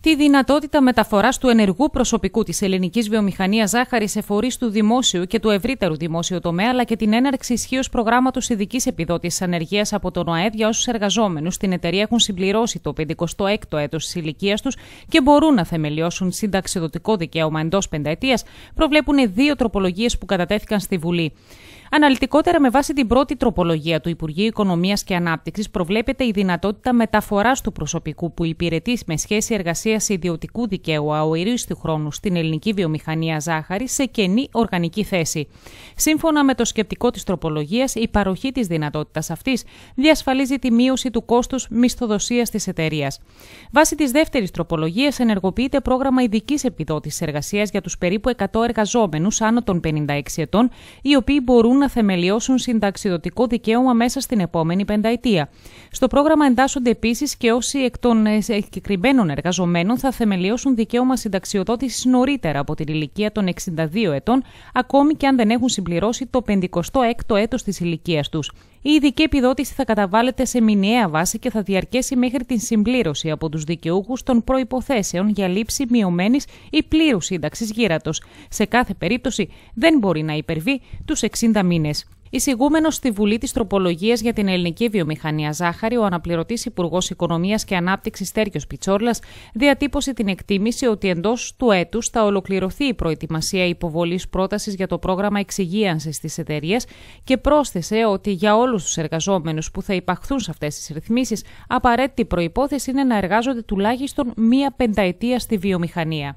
Τη δυνατότητα μεταφοράς του ενεργού προσωπικού της ελληνικής βιομηχανίας ζάχαρη σε φορείς του δημόσιου και του ευρύτερου δημόσιου τομέα, αλλά και την έναρξη ισχύως προγράμματος ειδικής επιδότησης ανεργίας από τον ΟΑΕΔ για όσους εργαζόμενους στην εταιρεία έχουν συμπληρώσει το 56ο έτος της ηλικίας τους και μπορούν να θεμελιώσουν συνταξιδοτικό δικαίωμα εντός πενταετίας, προβλέπουν δύο τροπολογίες που κατατέθηκαν στη Βουλή. Αναλυτικότερα, με βάση την πρώτη τροπολογία του Υπουργείου Οικονομίας και Ανάπτυξης, προβλέπεται η δυνατότητα μεταφοράς του προσωπικού που υπηρετεί με σχέση εργασίας ιδιωτικού δικαίου αοηρίστου χρόνου στην ελληνική βιομηχανία ζάχαρη σε κενή οργανική θέση. Σύμφωνα με το σκεπτικό της τροπολογίας, η παροχή της δυνατότητας αυτής διασφαλίζει τη μείωση του κόστους μισθοδοσίας της εταιρείας. Βάσει της δεύτερης τροπολογίας, ενεργοποιείται πρόγραμμα ειδικής επιδότησης εργασίας για τους περίπου 100 εργαζόμενους άνω των 56 ετών, οι οποίοι μπορούν να θεμελιώσουν συνταξιδοτικό δικαίωμα μέσα στην επόμενη πενταετία. Στο πρόγραμμα εντάσσονται επίσης και όσοι εκ των ε, συγκεκριμένων εργαζομένων θα θεμελιώσουν δικαίωμα συνταξιοδότησης νωρίτερα από την ηλικία των 62 ετών, ακόμη και αν δεν έχουν συμπληρώσει το 56ο έτος της ηλικίας τους. Η ειδική επιδότηση θα καταβάλλεται σε μηνιαία βάση και θα διαρκέσει μέχρι την συμπλήρωση από τους δικαιούχους των προποθέσεων για λήψη μειωμένης ή πλήρους σύνταξης γύρατος. Σε κάθε περίπτωση δεν μπορεί να υπερβεί τους 60 μήνες. Εισηγούμενος στη Βουλή της Τροπολογίας για την Ελληνική Βιομηχανία Ζάχαρη, ο αναπληρωτής Υπουργός Οικονομίας και Ανάπτυξης Τέριο Πιτσόρλας διατύπωσε την εκτίμηση ότι εντός του έτους θα ολοκληρωθεί η προετοιμασία υποβολής πρότασης για το πρόγραμμα εξυγίανσης της εταιρείας και πρόσθεσε ότι για όλους τους εργαζόμενους που θα υπαχθούν σε αυτές τις ρυθμίσεις, απαραίτητη προπόθεση είναι να εργάζονται τουλάχιστον μία πενταετία στη βιομηχανία.